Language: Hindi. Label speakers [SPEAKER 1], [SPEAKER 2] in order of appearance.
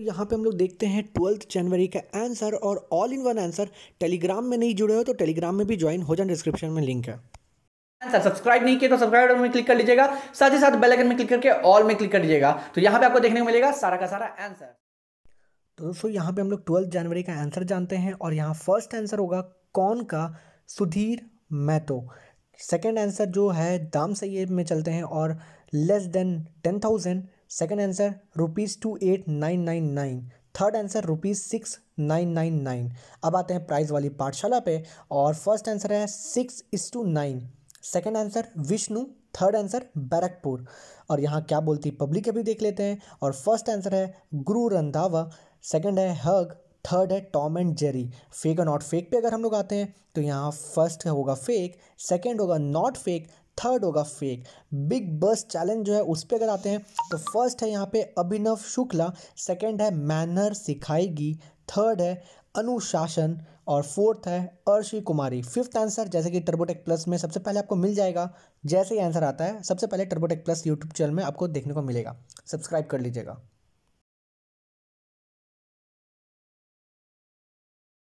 [SPEAKER 1] तो यहाँ पे हम लोग देखते हैं ट्वेल्थ जनवरी का आंसर और all in one answer Telegram
[SPEAKER 2] में नहीं जुड़े हो तो टेलीग्राम में भी ज्वाइन हो जाए डिस्क्रिप्शन में लिंक है आंसर सब्सक्राइब नहीं किया तो सब्सक्राइब बटन में क्लिक कर लीजिएगा साथ ही साथ बेल आइकन में क्लिक करके ऑल में क्लिक कर लीजिएगा तो यहाँ पे आपको देखने को मिलेगा सारा का सारा आंसर
[SPEAKER 1] तो दोस्तों यहाँ पे हम लोग ट्वेल्थ जनवरी का आंसर जानते हैं और यहाँ फर्स्ट आंसर होगा कौन का सुधीर मैतो सेकेंड आंसर जो है दाम सैयद में चलते हैं और less than ten thousand second answer rupees two eight nine nine nine third answer rupees six nine nine nine अब आते हैं प्राइज वाली पाठशाला पे और फर्स्ट आंसर है सिक्स इस two nine second answer Vishnu third answer Barrackpore और यहाँ क्या बोलती पब्लिक अभी देख लेते हैं और फर्स्ट आंसर है गुरु रंधावा सेकेंड है हग थर्ड है टॉम एंड जेरी फेक और नॉट फेक पे अगर हम लोग आते हैं तो यहाँ फर्स्ट होगा फेक सेकेंड होगा नॉट फेक थर्ड होगा फेक बिग बस चैलेंज जो है उस पर अगर आते हैं तो फर्स्ट है यहाँ पे अभिनव शुक्ला सेकंड है मैनर सिखाएगी थर्ड है अनुशासन और फोर्थ है अर्शी कुमारी फिफ्थ आंसर जैसे कि टर्बोटेक प्लस में सबसे पहले आपको मिल जाएगा जैसे ही आंसर आता है सबसे पहले टर्बोटेक प्लस यूट्यूब चैनल में आपको देखने को मिलेगा सब्सक्राइब कर लीजिएगा